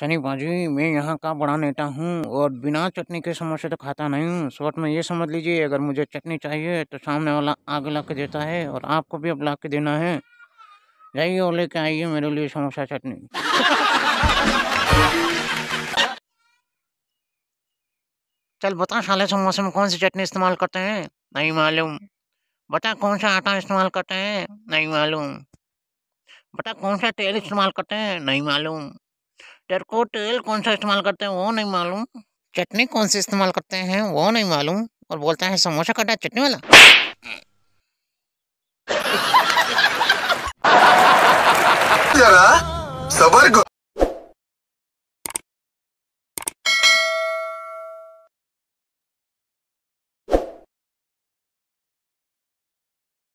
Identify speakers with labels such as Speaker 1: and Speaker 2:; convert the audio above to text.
Speaker 1: सनी भाजी मैं यहाँ का बड़ा नेता हूँ और बिना चटनी के समोसे तो खाता नहीं हूँ शॉर्ट में ये समझ लीजिए अगर मुझे चटनी चाहिए तो सामने वाला आग ला के देता है और आपको भी अब ला के देना है जाइए और लेके आइए मेरे लिए समोसा चटनी चल बता साले समोसे में कौन सी चटनी इस्तेमाल करते हैं नहीं मालूम बता कौन सा आटा इस्तेमाल करते हैं नहीं मालूम बता कौन सा तेल इस्तेमाल करते हैं नहीं मालूम तेरे को तेल कौन सा इस्तेमाल करते हैं वो नहीं मालूम चटनी कौन सी इस्तेमाल करते हैं वो नहीं मालूम और बोलते हैं समोसा कटा चटनी वाला
Speaker 2: सबर